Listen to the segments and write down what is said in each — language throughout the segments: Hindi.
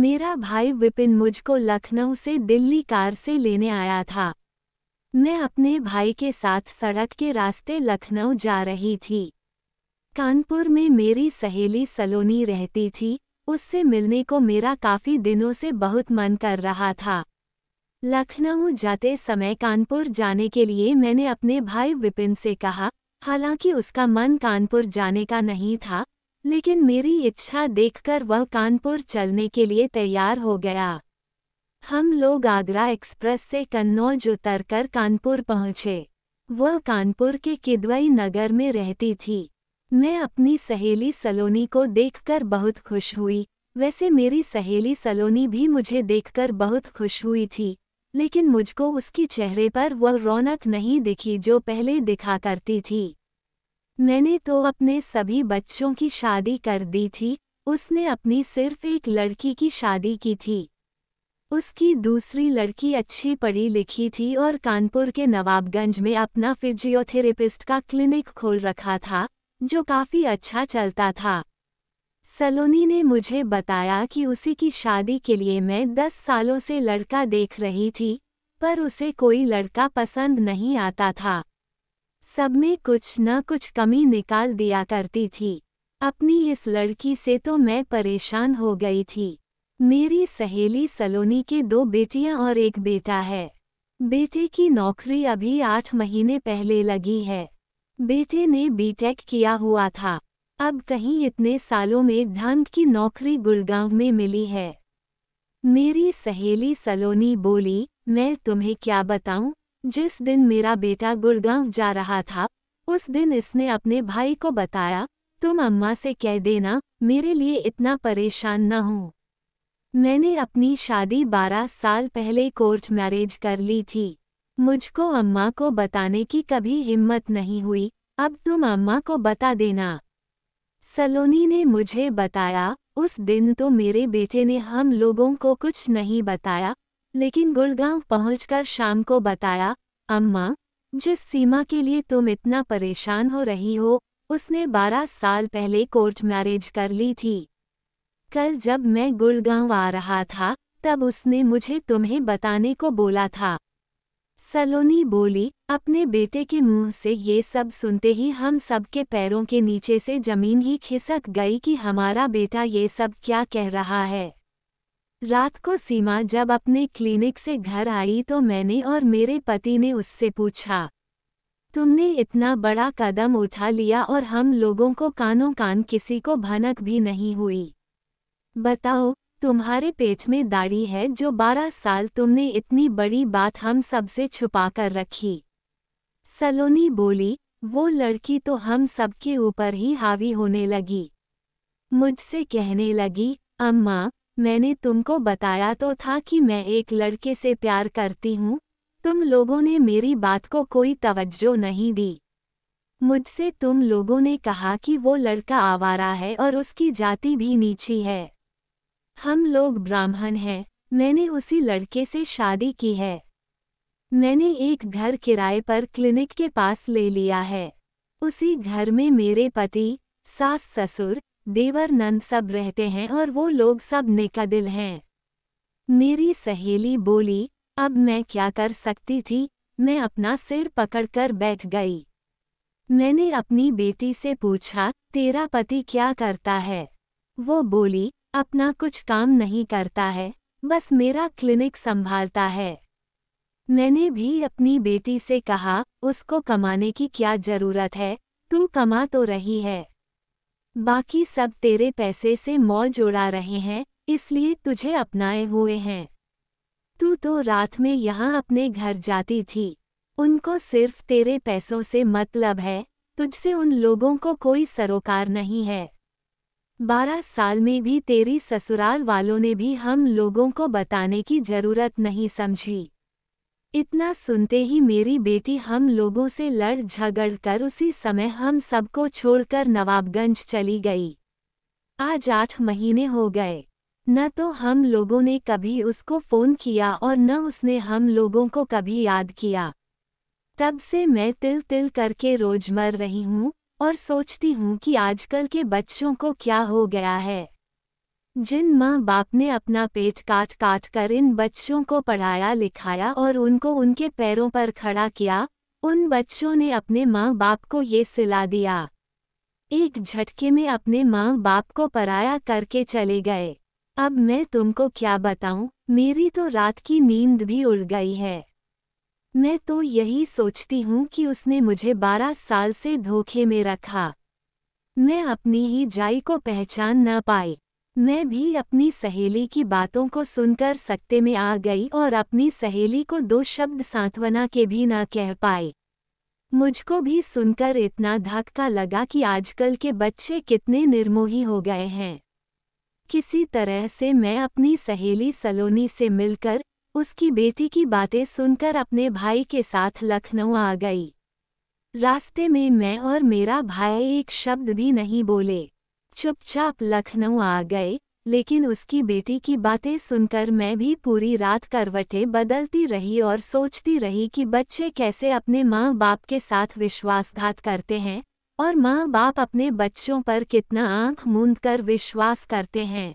मेरा भाई विपिन मुझको लखनऊ से दिल्ली कार से लेने आया था मैं अपने भाई के साथ सड़क के रास्ते लखनऊ जा रही थी कानपुर में मेरी सहेली सलोनी रहती थी उससे मिलने को मेरा काफ़ी दिनों से बहुत मन कर रहा था लखनऊ जाते समय कानपुर जाने के लिए मैंने अपने भाई विपिन से कहा हालांकि उसका मन कानपुर जाने का नहीं था लेकिन मेरी इच्छा देखकर वह कानपुर चलने के लिए तैयार हो गया हम लोग आगरा एक्सप्रेस से कन्नौज उतरकर कानपुर पहुंचे वह कानपुर के किदवई नगर में रहती थी मैं अपनी सहेली सलोनी को देखकर बहुत खुश हुई वैसे मेरी सहेली सलोनी भी मुझे देखकर बहुत खुश हुई थी लेकिन मुझको उसकी चेहरे पर वह रौनक नहीं दिखी जो पहले दिखा करती थी मैंने तो अपने सभी बच्चों की शादी कर दी थी उसने अपनी सिर्फ एक लड़की की शादी की थी उसकी दूसरी लड़की अच्छी पढ़ी लिखी थी और कानपुर के नवाबगंज में अपना फिजियोथेरेपिस्ट का क्लिनिक खोल रखा था जो काफ़ी अच्छा चलता था सलोनी ने मुझे बताया कि उसी की शादी के लिए मैं दस सालों से लड़का देख रही थी पर उसे कोई लड़का पसंद नहीं आता था सब में कुछ न कुछ कमी निकाल दिया करती थी अपनी इस लड़की से तो मैं परेशान हो गई थी मेरी सहेली सलोनी के दो बेटियां और एक बेटा है बेटे की नौकरी अभी आठ महीने पहले लगी है बेटे ने बीटेक किया हुआ था अब कहीं इतने सालों में धन की नौकरी गुड़गांव में मिली है मेरी सहेली सलोनी बोली मैं तुम्हें क्या बताऊं जिस दिन मेरा बेटा गुड़गांव जा रहा था उस दिन इसने अपने भाई को बताया तुम अम्मा से कह देना मेरे लिए इतना परेशान न हो मैंने अपनी शादी बारह साल पहले कोर्ट मैरिज कर ली थी मुझको अम्मा को बताने की कभी हिम्मत नहीं हुई अब तुम अम्मा को बता देना सलोनी ने मुझे बताया उस दिन तो मेरे बेटे ने हम लोगों को कुछ नहीं बताया लेकिन गुड़गांव पहुंचकर शाम को बताया अम्मा जिस सीमा के लिए तुम इतना परेशान हो रही हो उसने बारह साल पहले कोर्ट मैरिज कर ली थी कल जब मैं गुड़गांव आ रहा था तब उसने मुझे तुम्हें बताने को बोला था सलोनी बोली अपने बेटे के मुंह से ये सब सुनते ही हम सबके पैरों के नीचे से जमीन ही खिसक गई कि हमारा बेटा ये सब क्या कह रहा है रात को सीमा जब अपने क्लिनिक से घर आई तो मैंने और मेरे पति ने उससे पूछा तुमने इतना बड़ा कदम उठा लिया और हम लोगों को कानों कान किसी को भनक भी नहीं हुई बताओ तुम्हारे पेट में दाढ़ी है जो बारह साल तुमने इतनी बड़ी बात हम सबसे छुपा कर रखी सलोनी बोली वो लड़की तो हम सबके ऊपर ही हावी होने लगी मुझसे कहने लगी अम्मा मैंने तुमको बताया तो था कि मैं एक लड़के से प्यार करती हूँ तुम लोगों ने मेरी बात को कोई तवज्जो नहीं दी मुझसे तुम लोगों ने कहा कि वो लड़का आवारा है और उसकी जाति भी नीची है हम लोग ब्राह्मण हैं मैंने उसी लड़के से शादी की है मैंने एक घर किराए पर क्लिनिक के पास ले लिया है उसी घर में मेरे पति सास ससुर देवर नंद सब रहते हैं और वो लोग सब निकदिल हैं मेरी सहेली बोली अब मैं क्या कर सकती थी मैं अपना सिर पकड़कर बैठ गई मैंने अपनी बेटी से पूछा तेरा पति क्या करता है वो बोली अपना कुछ काम नहीं करता है बस मेरा क्लिनिक संभालता है मैंने भी अपनी बेटी से कहा उसको कमाने की क्या जरूरत है तू कमा तो रही है बाकी सब तेरे पैसे से मौज जोड़ा रहे हैं इसलिए तुझे अपनाए हुए हैं तू तो रात में यहाँ अपने घर जाती थी उनको सिर्फ तेरे पैसों से मतलब है तुझसे उन लोगों को कोई सरोकार नहीं है बारह साल में भी तेरी ससुराल वालों ने भी हम लोगों को बताने की जरूरत नहीं समझी इतना सुनते ही मेरी बेटी हम लोगों से लड़ झगड़ कर उसी समय हम सबको छोड़कर नवाबगंज चली गई आज आठ महीने हो गए न तो हम लोगों ने कभी उसको फ़ोन किया और न उसने हम लोगों को कभी याद किया तब से मैं तिल तिल करके रोज मर रही हूँ और सोचती हूँ कि आजकल के बच्चों को क्या हो गया है जिन माँ बाप ने अपना पेट काट काट कर इन बच्चों को पढ़ाया लिखाया और उनको उनके पैरों पर खड़ा किया उन बच्चों ने अपने माँ बाप को ये सिला दिया एक झटके में अपने माँ बाप को पराया करके चले गए अब मैं तुमको क्या बताऊँ मेरी तो रात की नींद भी उड़ गई है मैं तो यही सोचती हूँ कि उसने मुझे बारह साल से धोखे में रखा मैं अपनी ही जाई को पहचान न पाई मैं भी अपनी सहेली की बातों को सुनकर सकते में आ गई और अपनी सहेली को दो शब्द सांत्वना के भी न कह पाए मुझको भी सुनकर इतना धक्का लगा कि आजकल के बच्चे कितने निर्मोही हो गए हैं किसी तरह से मैं अपनी सहेली सलोनी से मिलकर उसकी बेटी की बातें सुनकर अपने भाई के साथ लखनऊ आ गई रास्ते में मैं और मेरा भाई एक शब्द भी नहीं बोले चुपचाप लखनऊ आ गए लेकिन उसकी बेटी की बातें सुनकर मैं भी पूरी रात करवटें बदलती रही और सोचती रही कि बच्चे कैसे अपने माँ बाप के साथ विश्वासघात करते हैं और माँ बाप अपने बच्चों पर कितना आंख मूंद कर विश्वास करते हैं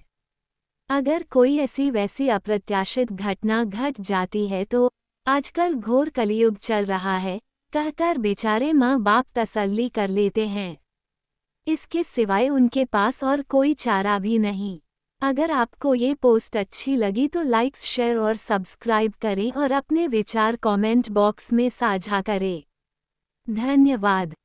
अगर कोई ऐसी वैसी अप्रत्याशित घटना घट जाती है तो आजकल घोर कलियुग चल रहा है कहकर बेचारे माँ बाप तसल्ली कर लेते हैं इसके सिवाय उनके पास और कोई चारा भी नहीं अगर आपको ये पोस्ट अच्छी लगी तो लाइक्स शेयर और सब्सक्राइब करें और अपने विचार कमेंट बॉक्स में साझा करें धन्यवाद